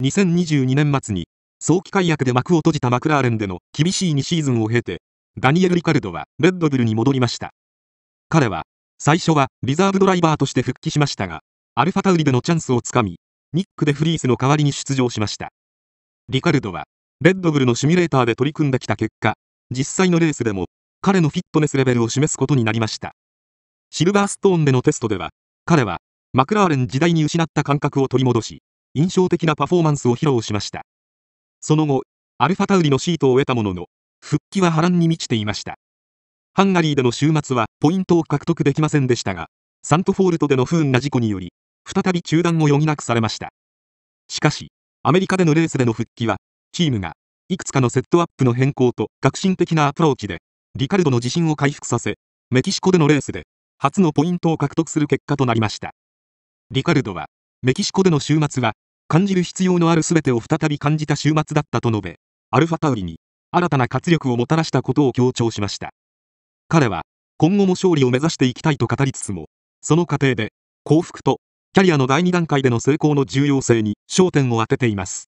2022年末に早期解約で幕を閉じたマクラーレンでの厳しい2シーズンを経て、ダニエル・リカルドはレッドブルに戻りました。彼は、最初はリザーブドライバーとして復帰しましたが、アルファタウリでのチャンスをつかみ、ニックでフリースの代わりに出場しました。リカルドは、レッドブルのシミュレーターで取り組んできた結果、実際のレースでも、彼のフィットネスレベルを示すことになりました。シルバーストーンでのテストでは、彼は、マクラーレン時代に失った感覚を取り戻し、印象的なパフォーマンスを披露しました。その後、アルファタウリのシートを得たものの、復帰は波乱に満ちていました。ハンガリーでの週末はポイントを獲得できませんでしたが、サントフォールトでの不運な事故により、再び中断を余儀なくされました。しかし、アメリカでのレースでの復帰は、チームが、いくつかのセットアップの変更と革新的なアプローチで、リカルドの自信を回復させ、メキシコでのレースで、初のポイントを獲得する結果となりました。リカルドは、メキシコでの週末は、感じる必要のある全てを再び感じた週末だったと述べ、アルファタウリに新たな活力をもたらしたことを強調しました。彼は、今後も勝利を目指していきたいと語りつつも、その過程で、幸福と、キャリアの第2段階での成功の重要性に焦点を当てています。